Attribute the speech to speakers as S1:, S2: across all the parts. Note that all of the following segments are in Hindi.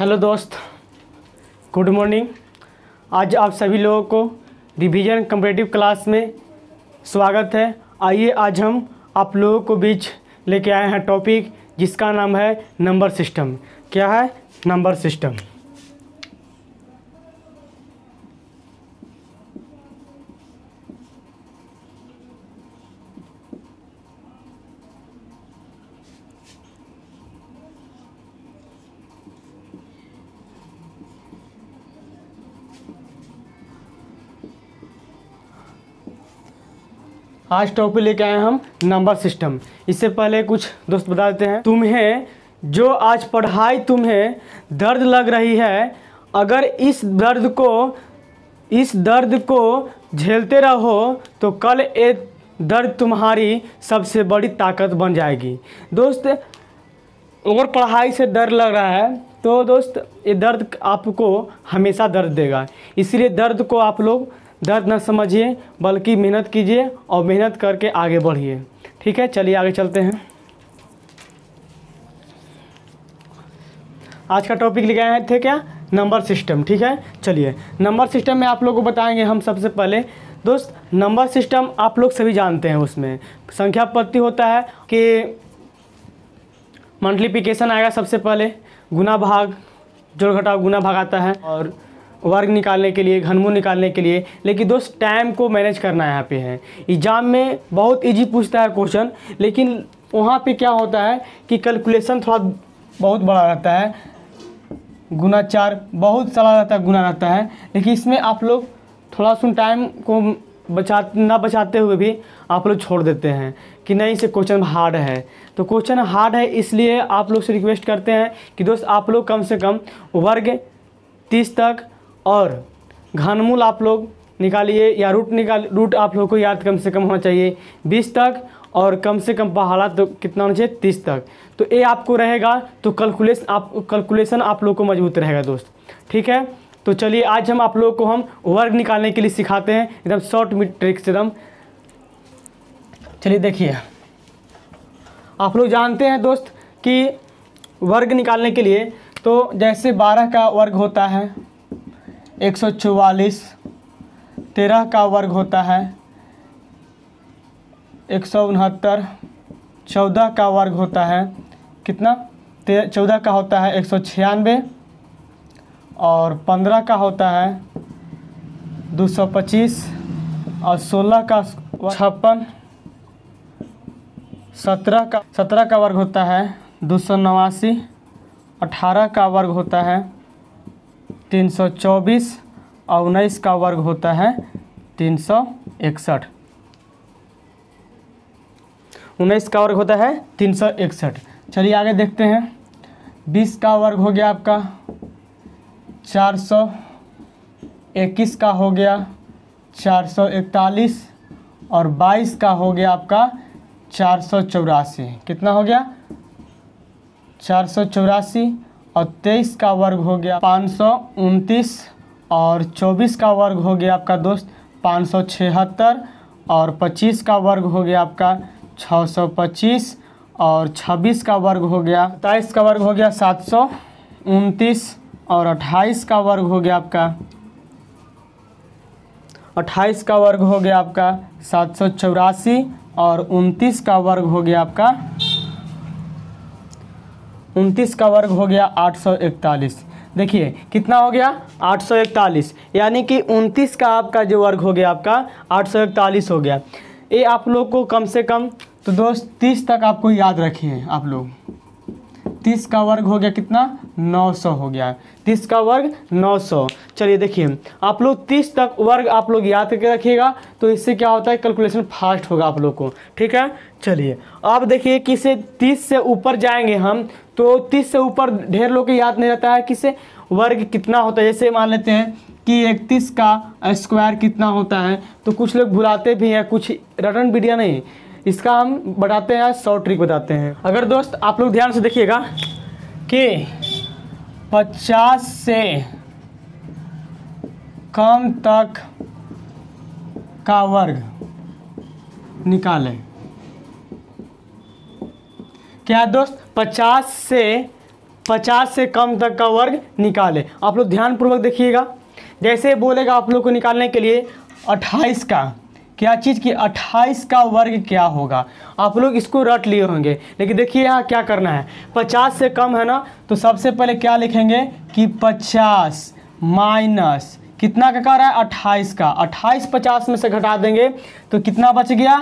S1: हेलो दोस्त गुड मॉर्निंग आज आप सभी लोगों को रिवीजन कंपटेटिव क्लास में स्वागत है आइए आज हम आप लोगों को बीच लेके आए हैं टॉपिक जिसका नाम है नंबर सिस्टम क्या है नंबर सिस्टम आज टॉपिक लेके आए हम नंबर सिस्टम इससे पहले कुछ दोस्त बता देते हैं तुम्हें जो आज पढ़ाई तुम्हें दर्द लग रही है अगर इस दर्द को इस दर्द को झेलते रहो तो कल ये दर्द तुम्हारी सबसे बड़ी ताकत बन जाएगी दोस्त और पढ़ाई से डर लग रहा है तो दोस्त ये दर्द आपको हमेशा दर्द देगा इसलिए दर्द को आप लोग दर्द न समझिए बल्कि मेहनत कीजिए और मेहनत करके आगे बढ़िए ठीक है चलिए आगे चलते हैं आज का टॉपिक है थे क्या नंबर सिस्टम ठीक है चलिए नंबर सिस्टम में आप लोगों को बताएंगे हम सबसे पहले दोस्त नंबर सिस्टम आप लोग सभी जानते हैं उसमें संख्या पत्ति होता है कि मल्टीप्लिकेशन आएगा सबसे पहले गुना भाग जोड़ घटाव गुना भाग आता है और वर्ग निकालने के लिए घनमूल निकालने के लिए लेकिन दोस्त टाइम को मैनेज करना यहाँ पे है एग्ज़ाम में बहुत इजी पूछता है क्वेश्चन लेकिन वहाँ पे क्या होता है कि कैलकुलेशन थोड़ा बहुत बड़ा रहता है गुना चार बहुत सारा रहता है गुना रहता है लेकिन इसमें आप लोग थोड़ा सुन टाइम को बचा ना बचाते हुए भी आप लोग छोड़ देते हैं कि नहीं इसे क्वेश्चन हार्ड है तो क्वेश्चन हार्ड है इसलिए आप लोग से रिक्वेस्ट करते हैं कि दोस्त आप लोग कम से कम वर्ग तीस तक और घनमूल आप लोग निकालिए या रूट निकाल रूट आप लोग को याद कम से कम होना चाहिए बीस तक और कम से कम पहाड़ा तो कितना होना चाहिए तीस तक तो ये आपको रहेगा तो कैलकुलेशन आप कैलकुलेशन आप लोग को मजबूत रहेगा दोस्त ठीक है तो चलिए आज हम आप लोगों को हम वर्ग निकालने के लिए सिखाते हैं एकदम शॉर्ट मिड एकदम चलिए देखिए आप लोग जानते हैं दोस्त कि वर्ग निकालने के लिए तो जैसे बारह का वर्ग होता है एक सौ चौवालीस तेरह का वर्ग होता है एक सौ उनहत्तर चौदह का वर्ग होता है कितना चौदह का होता है एक सौ छियानवे और पंद्रह का होता है दो सौ पच्चीस और सोलह का छप्पन सत्रह का सत्रह का वर्ग होता है दो सौ नवासी अठारह का वर्ग होता है तीन सौ चौबीस और उन्नीस का वर्ग होता है तीन सौ इकसठ उन्नीस का वर्ग होता है तीन सौ इकसठ चलिए आगे देखते हैं बीस का वर्ग हो गया आपका चार सौ इक्कीस का हो गया चार सौ इकतालीस और बाईस का हो गया आपका चार सौ चौरासी कितना हो गया चार सौ चौरासी और तेईस का वर्ग हो गया पाँच सौ उनतीस और चौबीस का वर्ग हो गया आपका दोस्त पाँच सौ छिहत्तर और पच्चीस का वर्ग हो गया आपका छः सौ पच्चीस और छब्बीस का वर्ग हो गया सताईस का वर्ग हो गया सात सौ उनतीस और अट्ठाईस का वर्ग हो गया आपका अट्ठाईस का वर्ग हो गया आपका सात सौ चौरासी और उनतीस का वर्ग हो गया आपका उनतीस का वर्ग हो गया आठ सौ इकतालीस देखिए कितना हो गया 841 यानी कि 29 का आपका जो वर्ग हो गया आपका 841 हो गया ये आप लोग को कम से कम तो दोस्त 30 तक आपको याद रखिए आप लोग तीस का वर्ग हो गया कितना नौ सौ हो गया तीस का वर्ग नौ सौ चलिए देखिए आप लोग तीस तक वर्ग आप लोग याद करके रखिएगा तो इससे क्या होता है कैलकुलेशन फास्ट होगा आप लोग को ठीक है चलिए अब देखिए किसे तीस से ऊपर जाएंगे हम तो तीस से ऊपर ढेर लोग याद नहीं रहता है किसे वर्ग कितना होता है जैसे मान लेते हैं कि इकतीस का स्क्वायर कितना होता है तो कुछ लोग भुलाते भी हैं कुछ रटन बीडिया नहीं इसका हम बताते हैं शॉर्ट ट्रिक बताते हैं अगर दोस्त आप लोग ध्यान से देखिएगा कि 50 से कम तक का वर्ग निकालें क्या दोस्त 50 से 50 से कम तक का वर्ग निकालें आप लोग ध्यानपूर्वक देखिएगा जैसे बोलेगा आप लोग को निकालने के लिए 28 का क्या चीज़ की 28 का वर्ग क्या होगा आप लोग इसको रट लिए होंगे लेकिन देखिए यहाँ क्या करना है 50 से कम है ना तो सबसे पहले क्या लिखेंगे कि 50 माइनस कितना का कर रहा है 28 का 28 50 में से घटा देंगे तो कितना बच गया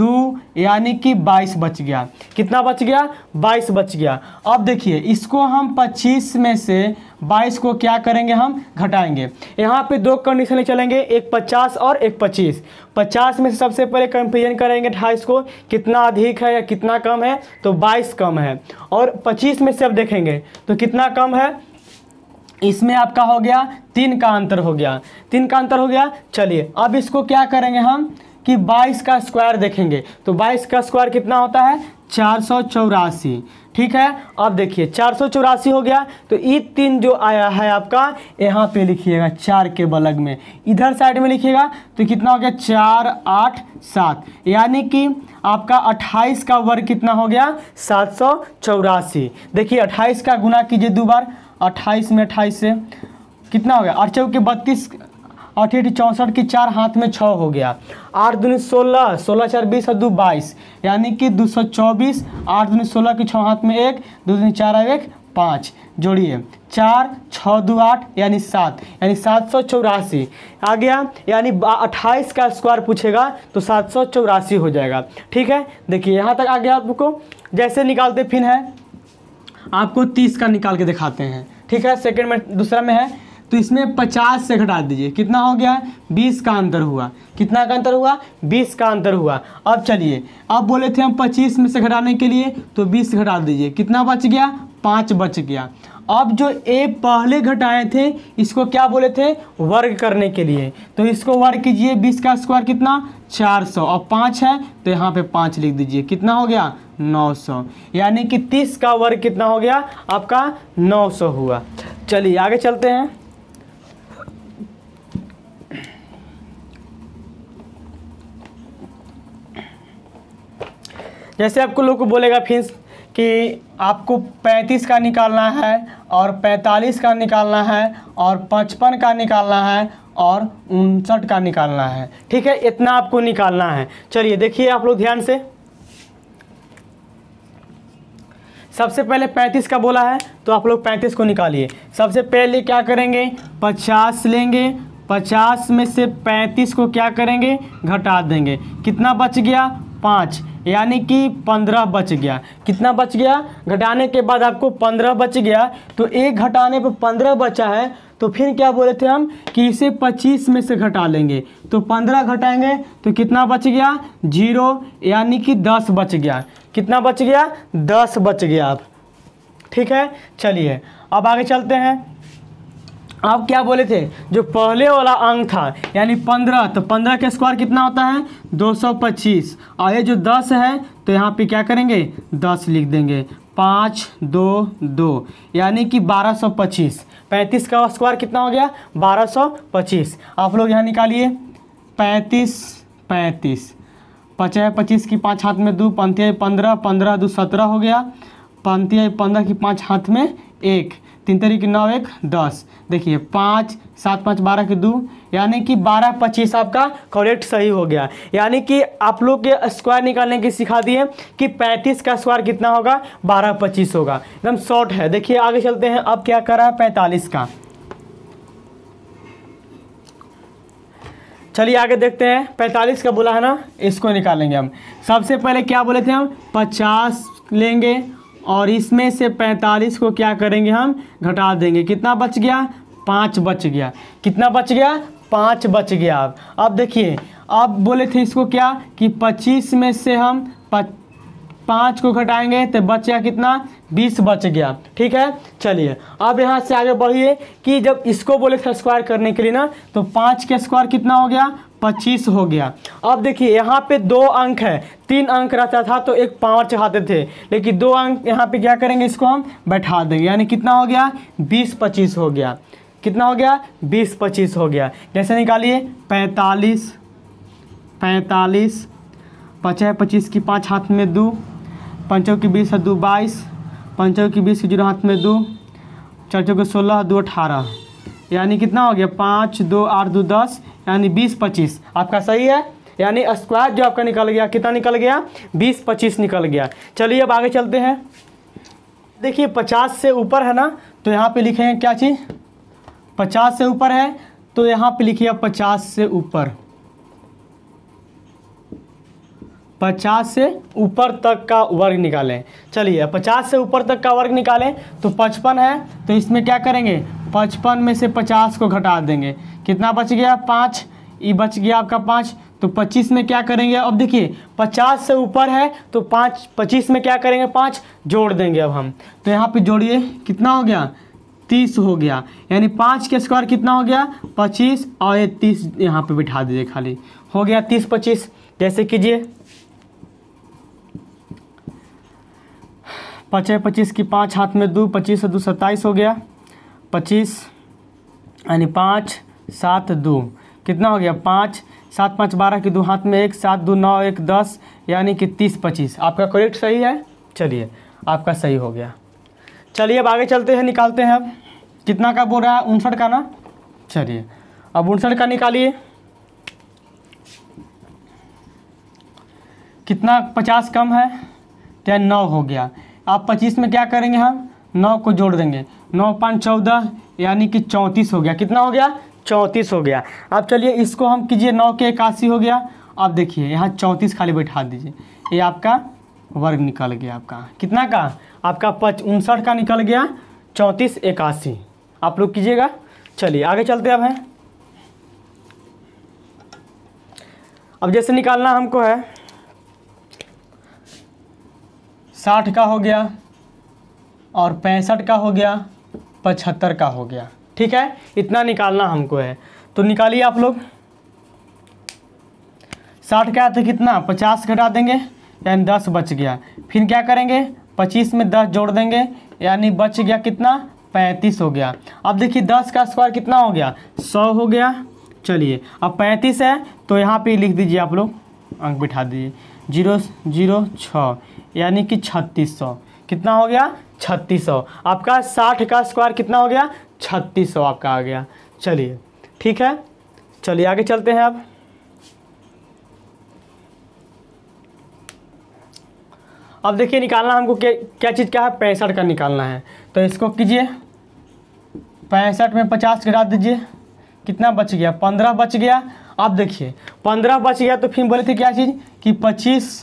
S1: दो यानी कि 22 बच गया कितना बच गया 22 बच गया अब देखिए इसको हम 25 में से बाईस को क्या करेंगे हम घटाएंगे यहाँ पे दो कंडीशन चलेंगे एक पचास और एक पच्चीस पचास में सबसे पहले कंपेरिजन करेंगे अट्ठाईस को कितना अधिक है या कितना कम है तो बाईस कम है और पच्चीस में से अब देखेंगे तो कितना कम है इसमें आपका हो गया तीन का अंतर हो गया तीन का अंतर हो गया चलिए अब इसको क्या करेंगे हम कि 22 का स्क्वायर देखेंगे तो 22 का स्क्वायर कितना होता है चार ठीक है अब देखिए चार हो गया तो ई तीन जो आया है आपका यहाँ पे लिखिएगा चार के बलग में इधर साइड में लिखिएगा तो कितना हो गया चार आठ सात यानी कि आपका 28 का वर्ग कितना हो गया सात सौ चौरासी देखिए 28 का गुना कीजिए दो बार 28 में 28 से कितना हो गया और चौके बत्तीस अठेठ चौंसठ की चार हाथ में छः हो गया आठ दून सोलह सोलह चार बीस और दो बाईस यानी कि दो सौ चौबीस आठ दून सोलह की छः हाथ में एक दो दिन चार और एक पाँच जोड़िए चार छः दो आठ यानी सात यानी सात सौ चौरासी आ गया यानी अट्ठाईस का स्क्वायर पूछेगा तो सात सौ चौरासी हो जाएगा ठीक है देखिए यहाँ तक आ गया आपको जैसे निकालते फिर है आपको तीस का निकाल के दिखाते हैं ठीक है सेकेंड में दूसरा में है तो इसमें पचास से घटा दीजिए कितना हो गया बीस का अंतर हुआ कितना का अंतर हुआ बीस का अंतर हुआ अब चलिए अब बोले थे हम पच्चीस में से घटाने के लिए तो बीस घटा दीजिए कितना बच गया पाँच बच गया अब जो ए पहले घटाए थे इसको क्या बोले थे वर्ग करने के लिए तो इसको वर्ग कीजिए बीस का स्क्वायर कितना चार सौ और पाँच है तो यहाँ पे पाँच लिख दीजिए कितना हो गया नौ सौ यानी कि तीस का वर्ग कितना हो गया आपका नौ सौ हुआ चलिए आगे चलते हैं जैसे आपको लोग को बोलेगा फिर कि आपको 35 का निकालना है और 45 का निकालना है और 55 का निकालना है और उनसठ का निकालना है ठीक है इतना आपको निकालना है चलिए देखिए आप लोग ध्यान से सबसे पहले 35 का बोला है तो आप लोग 35 को निकालिए सबसे पहले क्या करेंगे 50 लेंगे 50 में से 35 को क्या करेंगे घटा देंगे कितना बच गया पाँच यानी कि पंद्रह बच गया कितना बच गया घटाने के बाद आपको पंद्रह बच गया तो एक घटाने पर पंद्रह बचा है तो फिर क्या बोले थे हम कि इसे पच्चीस में से घटा लेंगे तो पंद्रह घटाएंगे तो कितना बच गया जीरो यानी कि दस बच गया कितना बच गया दस बच गया अब ठीक है चलिए अब आगे चलते हैं आप क्या बोले थे जो पहले वाला अंक था यानी पंद्रह तो पंद्रह का स्क्वायर कितना होता है दो सौ पच्चीस और ये जो दस है तो यहाँ पे क्या करेंगे दस लिख देंगे पाँच दो दो यानी कि बारह सौ पच्चीस पैंतीस का स्क्वायर कितना हो गया बारह सौ पच्चीस आप लोग यहाँ निकालिए पैंतीस पैंतीस पचह पच्चीस की पाँच हाथ में दो पंथिया पंद्रह पंद्रह दो सत्रह हो गया पंथिया पंद्रह की पाँच हाथ में एक तीन तरीके नौ एक दस देखिए पाँच सात पाँच बारह के दो यानी कि बारह पच्चीस आपका करेक्ट सही हो गया यानी कि आप लोग के स्क्वायर निकालने की सिखा दिए कि पैंतीस का स्क्वायर कितना होगा बारह पच्चीस होगा एकदम शॉर्ट है देखिए आगे चलते हैं अब क्या कर रहा है पैंतालीस का चलिए आगे देखते हैं पैंतालीस का बोला है ना इसको निकालेंगे हम सबसे पहले क्या बोले थे हम पचास लेंगे और इसमें से 45 को क्या करेंगे हम घटा देंगे कितना बच गया पाँच बच गया कितना बच गया पाँच बच गया अब अब देखिए अब बोले थे इसको क्या कि 25 में से हम पाँच को घटाएंगे तो बच गया कितना बीस बच गया ठीक है चलिए अब यहाँ से आगे बढ़िए कि जब इसको बोले थे स्क्वायर करने के लिए ना तो पाँच के स्क्वायर कितना हो गया पच्चीस हो गया अब देखिए यहाँ पे दो अंक है तीन अंक रहता था तो एक पाँव चढ़ाते थे लेकिन दो अंक यहाँ पे क्या करेंगे इसको हम बैठा देंगे यानी कितना हो गया बीस पच्चीस हो गया कितना हो गया बीस पच्चीस हो गया जैसे निकालिए पैंतालीस पैंतालीस पचास पच्चीस की पाँच हाथ में दो पंचों की बीस है दो बाईस पंचों की बीस की जीरो हाथ में दो चार चौके सोलह दो अठारह यानी कितना हो गया पाँच दो आठ दो दस यानी बीस पच्चीस आपका सही है यानी स्क्वायर जो आपका निकल गया कितना निकल गया बीस पच्चीस निकल गया चलिए अब आगे चलते हैं देखिए पचास से ऊपर है ना तो यहाँ पे लिखे हैं क्या चीज़ पचास से ऊपर है तो यहाँ पे लिखिए पचास से ऊपर पचास से ऊपर तक का वर्ग निकालें चलिए पचास से ऊपर तक का वर्ग निकालें तो पचपन है तो इसमें क्या करेंगे पचपन में से पचास को घटा देंगे कितना बच गया पाँच ये बच गया आपका पाँच तो पच्चीस में क्या करेंगे अब देखिए पचास से ऊपर है तो पाँच पच्चीस में क्या करेंगे पाँच जोड़ देंगे अब हम तो यहाँ पर जोड़िए कितना हो गया तीस हो गया यानी पाँच के स्क्वायर कितना हो गया पच्चीस और ये तीस यहाँ पर बिठा दीजिए खाली हो गया तीस पच्चीस जैसे कीजिए पाँच पच्चीस की पाँच हाथ में दो पच्चीस दो सत्ताईस हो गया पच्चीस यानी पाँच सात दो कितना हो गया पाँच सात पाँच बारह की दो हाथ में एक सात दो नौ एक दस यानी कि तीस पच्चीस आपका करेक्ट सही है चलिए आपका सही हो गया चलिए अब आगे चलते हैं निकालते हैं अब कितना का बोल रहा है उनसठ का ना चलिए अब उनसठ का निकालिए कितना पचास कम है तो नौ हो गया आप पच्चीस में क्या करेंगे हम नौ को जोड़ देंगे नौ पाँच चौदह यानी कि चौंतीस हो गया कितना हो गया चौंतीस हो गया अब चलिए इसको हम कीजिए नौ के इक्यासी हो गया अब देखिए यहाँ चौंतीस खाली बैठा दीजिए ये आपका वर्ग निकल गया आपका कितना का आपका पच उनसठ का निकल गया चौंतीस इक्यासी आप लोग कीजिएगा चलिए आगे चलते अब हैं अब जैसे निकालना हमको है साठ का हो गया और पैंसठ का हो गया पचहत्तर का हो गया ठीक है इतना निकालना हमको है तो निकालिए आप लोग साठ का था कितना पचास घटा देंगे यानी दस बच गया फिर क्या करेंगे पच्चीस में दस जोड़ देंगे यानी बच गया कितना पैंतीस हो गया अब देखिए दस का स्क्वायर कितना हो गया सौ हो गया चलिए अब पैंतीस है तो यहाँ पे लिख दीजिए आप लोग अंक बिठा दीजिए जीरो जीरो छः यानी कि छत्तीस सौ कितना हो गया छत्तीस सौ आपका साठ का स्क्वायर कितना हो गया छत्तीस सौ आपका आ गया चलिए ठीक है चलिए आगे चलते हैं अब अब देखिए निकालना हमको क्या क्या चीज़ क्या है पैंसठ का निकालना है तो इसको कीजिए पैंसठ में पचास गिरा दीजिए कितना बच गया पंद्रह बच गया अब देखिए पंद्रह बच गया तो फिर बोले थे क्या चीज़ कि पच्चीस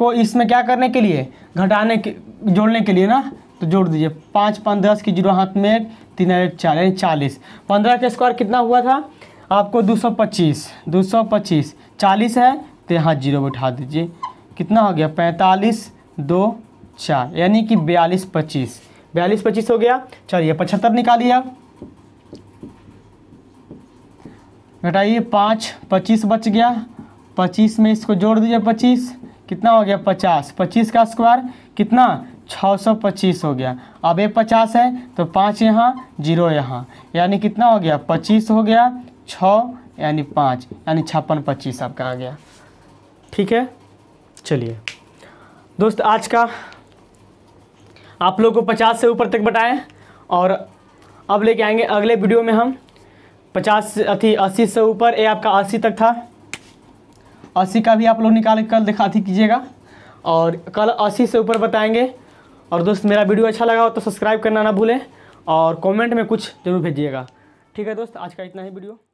S1: को इसमें क्या करने के लिए घटाने के जोड़ने के लिए ना तो जोड़ दीजिए पाँच पाँच दस की जीरो हाथ में तीन हजार चार यानी चालीस पंद्रह का स्क्वायर कितना हुआ था आपको दो सौ पच्चीस दो सौ पच्चीस चालीस है तो यहाँ जीरो बैठा दीजिए कितना हो गया पैंतालीस दो चार यानी कि बयालीस पच्चीस बयालीस पच्चीस हो गया चलिए पचहत्तर निकालिए आप घटाइए पाँच पच्चीस बच गया पच्चीस में इसको जोड़ दीजिए पच्चीस कितना हो गया पचास पच्चीस का स्क्वायर कितना छः सौ पच्चीस हो गया अब ये पचास है तो पाँच यहाँ जीरो यहाँ यानी कितना हो गया पच्चीस हो गया छः यानी पाँच यानी छप्पन पच्चीस आपका आ गया ठीक है चलिए दोस्त आज का आप लोग को पचास से ऊपर तक बताएं और अब लेके आएंगे अगले वीडियो में हम पचास अथी अस्सी से ऊपर ये आपका अस्सी तक था अस्सी का भी आप लोग निकाल कल दिखा कीजिएगा और कल अस्सी से ऊपर बताएंगे और दोस्त मेरा वीडियो अच्छा लगा हो तो सब्सक्राइब करना ना भूलें और कमेंट में कुछ ज़रूर भेजिएगा ठीक है दोस्त आज का इतना ही वीडियो